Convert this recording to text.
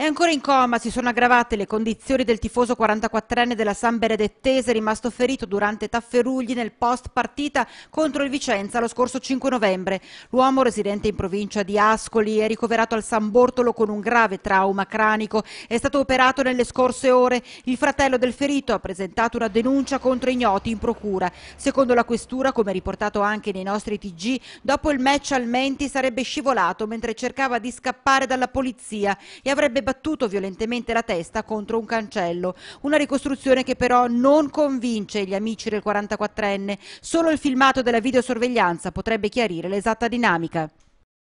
È ancora in coma, si sono aggravate le condizioni del tifoso 44enne della San Benedettese rimasto ferito durante tafferugli nel post partita contro il Vicenza lo scorso 5 novembre. L'uomo residente in provincia di Ascoli è ricoverato al San Bortolo con un grave trauma cranico. È stato operato nelle scorse ore. Il fratello del ferito ha presentato una denuncia contro ignoti in procura. Secondo la questura, come riportato anche nei nostri TG, dopo il match al Menti sarebbe scivolato mentre cercava di scappare dalla polizia e avrebbe battuto violentemente la testa contro un cancello. Una ricostruzione che però non convince gli amici del 44enne. Solo il filmato della videosorveglianza potrebbe chiarire l'esatta dinamica.